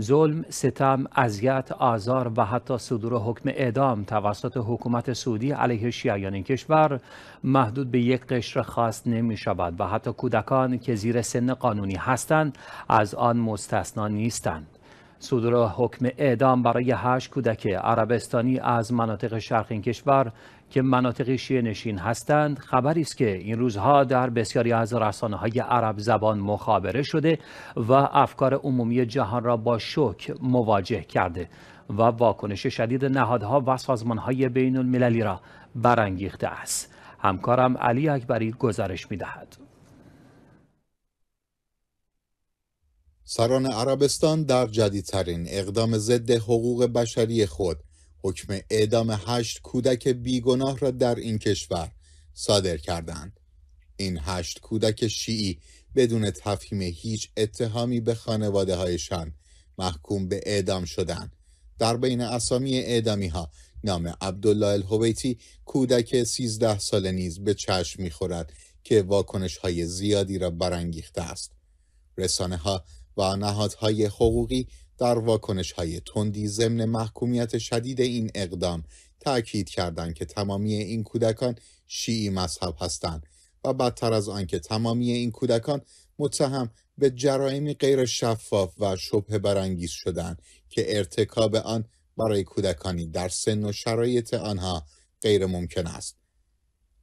ظلم، ستم، اذیت، آزار و حتی صدور حکم اعدام توسط حکومت سعودی علیه شیعیان یعنی این کشور محدود به یک قشر خاص نمی شود و حتی کودکان که زیر سن قانونی هستند از آن مستثنا نیستند. صدور حکم اعدام برای هشت کودک عربستانی از مناطق شرق این کشور که مناطق شیعه نشین هستند خبری است که این روزها در بسیاری از رسانه های عرب زبان مخابره شده و افکار عمومی جهان را با شوک مواجه کرده و واکنش شدید نهادها و سازمانهای بین المللی را برانگیخته است همکارم علی اکبری گزارش دهد سران عربستان در جدیدترین اقدام ضد حقوق بشری خود حکم اعدام هشت کودک بیگناه را در این کشور صادر کردند این هشت کودک شیعی بدون تفهیم هیچ اتهامی به خانواده هایشان محکوم به اعدام شدند در بین اسامی اعدامی ها نام عبدالله الهویتی کودک 13 ساله نیز به چشم خورد که واکنش های زیادی را برانگیخته است رسانه ها و نهادهای حقوقی در واکنش های تندی ضمن محکومیت شدید این اقدام تاکید کردند که تمامی این کودکان شیعی مذهب هستند و بدتر از آنکه تمامی این کودکان متهم به جرائمی غیر شفاف و شبه برانگیز شدند که ارتکاب آن برای کودکانی در سن و شرایط آنها غیر ممکن است.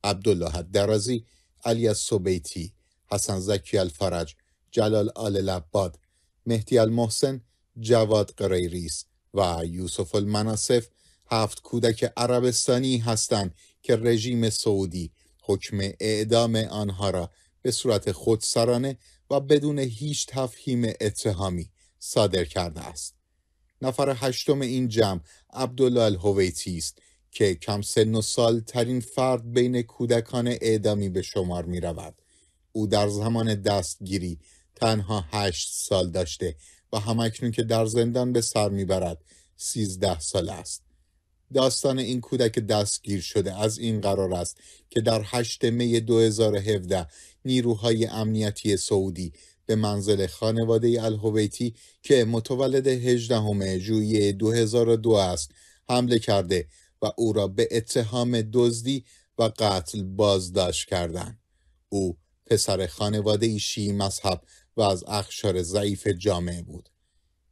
عبدالله درازی، علی سوبیتی، حسن زکی الفرج، جلال آل لباد، مهدی المحسن، جواد قریریس و یوسف المناصف هفت کودک عربستانی هستند که رژیم سعودی حکم اعدام آنها را به صورت خودسرانه و بدون هیچ تفهیم اتهامی صادر کرده است. نفر هشتم این جمع عبدالله الهویتی است که کم سن و سال ترین فرد بین کودکان اعدامی به شمار می رود. او در زمان دستگیری تنها هشت سال داشته و همکنون که در زندان به سر میبرد سیزده سال است داستان این کودک دستگیر شده از این قرار است که در 8 می 2017 نیروهای امنیتی سعودی به منزل خانواده الهویتی که متولد 18 ژوئیه 2002 است حمله کرده و او را به اتهام دزدی و قتل بازداشت کردند. او پسر خانواده شیعی مذهب و از اخشار ضعیف جامعه بود.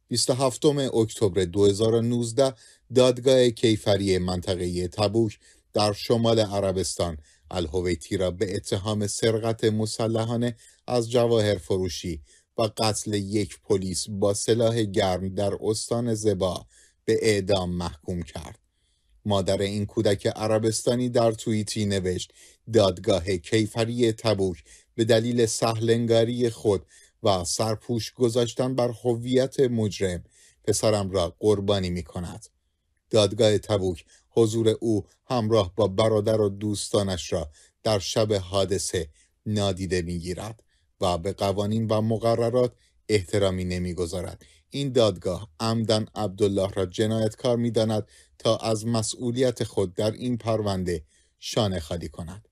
27 اکتبر 2019 دادگاه کیفری منطقه تبوک در شمال عربستان الهویتی را به اتهام سرقت مسلحانه از جواهر فروشی و قتل یک پلیس با سلاح گرم در استان زبا به اعدام محکوم کرد. مادر این کودک عربستانی در توییتی نوشت دادگاه کیفری تبوک به دلیل سهلنگاری خود و سرپوش گذاشتن بر هویت مجرم پسرم را قربانی می کند. دادگاه تبوک حضور او همراه با برادر و دوستانش را در شب حادثه نادیده میگیرد و به قوانین و مقررات احترامی نمیگذارد این دادگاه عمدن عبدالله را جنایتکار میداند تا از مسئولیت خود در این پرونده شانه خالی کند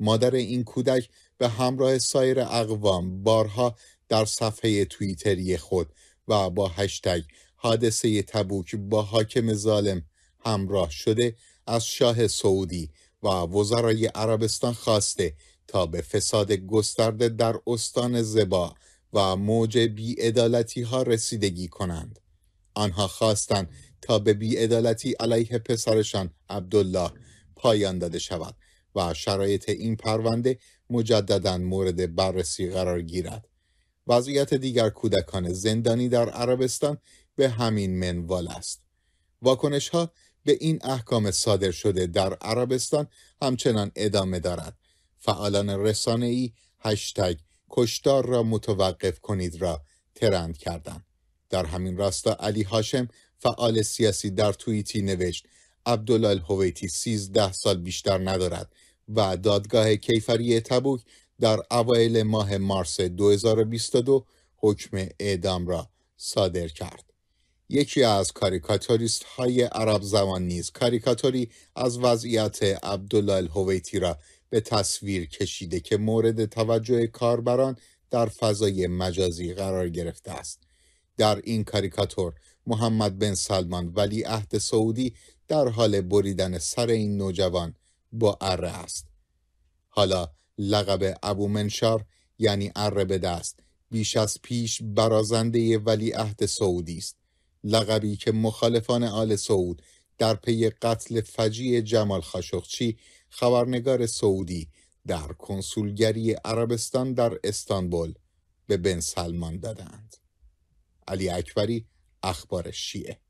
مادر این کودک به همراه سایر اقوام بارها در صفحه توییتری خود و با هشتگ حادثه تبوک با حاکم ظالم همراه شده از شاه سعودی و وزرای عربستان خواسته تا به فساد گسترده در استان زبا و موج بیعدالتی ها رسیدگی کنند. آنها خواستند تا به بیعدالتی علیه پسرشان عبدالله پایان داده شود و شرایط این پرونده مجددا مورد بررسی قرار گیرد وضعیت دیگر کودکان زندانی در عربستان به همین منوال است واکنش ها به این احکام صادر شده در عربستان همچنان ادامه دارد فعالان رسانه ای هشتگ کشتار را متوقف کنید را ترند کردند در همین راستا علی هاشم فعال سیاسی در توییتی نوشت عبدالله هویتی 13 سال بیشتر ندارد و دادگاه کیفری تبوک در اوایل ماه مارس 2022 حکم اعدام را صادر کرد. یکی از کاریکاتوریست های عرب زمان نیز کاریکاتوری از وضعیت عبدالله الهویتی را به تصویر کشیده که مورد توجه کاربران در فضای مجازی قرار گرفته است. در این کاریکاتور محمد بن سلمان ولی عهد سعودی در حال بریدن سر این نوجوان با اره است حالا لقب ابو منشار یعنی اره به دست بیش از پیش برازنده ولی عهد سعودی است لقبی که مخالفان آل سعود در پی قتل فجیع جمال خاشخچی خبرنگار سعودی در کنسولگری عربستان در استانبول به بن سلمان دادند علی اکبری اخبار شیعه